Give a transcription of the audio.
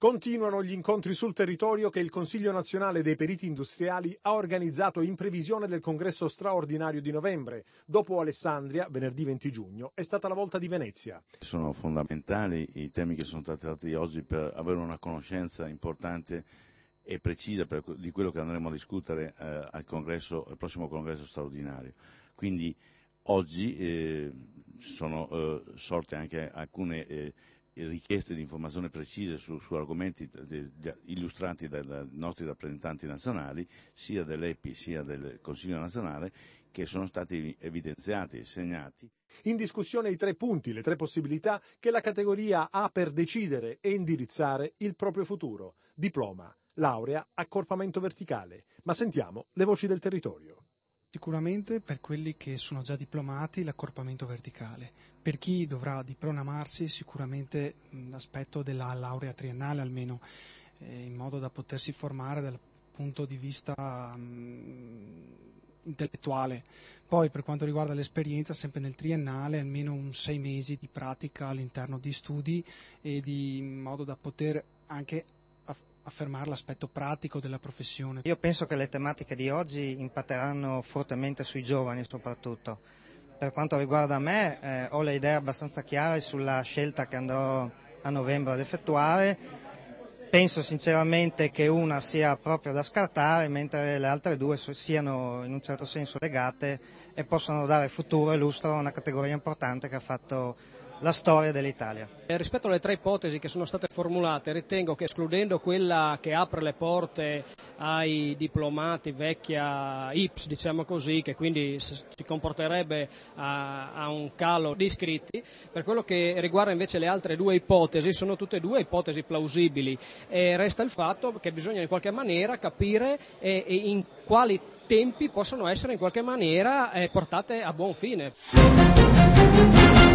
Continuano gli incontri sul territorio che il Consiglio nazionale dei periti industriali ha organizzato in previsione del congresso straordinario di novembre. Dopo Alessandria, venerdì 20 giugno, è stata la volta di Venezia. Sono fondamentali i temi che sono trattati oggi per avere una conoscenza importante e precisa per, di quello che andremo a discutere eh, al, congresso, al, prossimo congresso straordinario. Quindi oggi eh, sono eh, sorte anche alcune eh, richieste di informazioni precise su, su argomenti de, de, illustrati dai da nostri rappresentanti nazionali, sia dell'EPI sia del Consiglio nazionale, che sono stati evidenziati e segnati. In discussione i tre punti, le tre possibilità che la categoria ha per decidere e indirizzare il proprio futuro. Diploma, laurea, accorpamento verticale. Ma sentiamo le voci del territorio. Sicuramente per quelli che sono già diplomati l'accorpamento verticale, per chi dovrà diplomarsi sicuramente l'aspetto della laurea triennale almeno, eh, in modo da potersi formare dal punto di vista mh, intellettuale. Poi per quanto riguarda l'esperienza, sempre nel triennale, almeno un sei mesi di pratica all'interno di studi e di, in modo da poter anche affermare l'aspetto pratico della professione. Io penso che le tematiche di oggi impatteranno fortemente sui giovani soprattutto. Per quanto riguarda me eh, ho le idee abbastanza chiare sulla scelta che andrò a novembre ad effettuare. Penso sinceramente che una sia proprio da scartare, mentre le altre due siano in un certo senso legate e possano dare futuro e lustro a una categoria importante che ha fatto la storia dell'Italia. Eh, rispetto alle tre ipotesi che sono state formulate, ritengo che escludendo quella che apre le porte ai diplomati vecchia IPS, diciamo così, che quindi si comporterebbe a, a, un calo di iscritti, per quello che riguarda invece le altre due ipotesi, sono tutte e due ipotesi plausibili e resta il fatto che bisogna in qualche maniera capire e, eh, e in quali tempi possono essere in qualche maniera eh, portate a buon fine.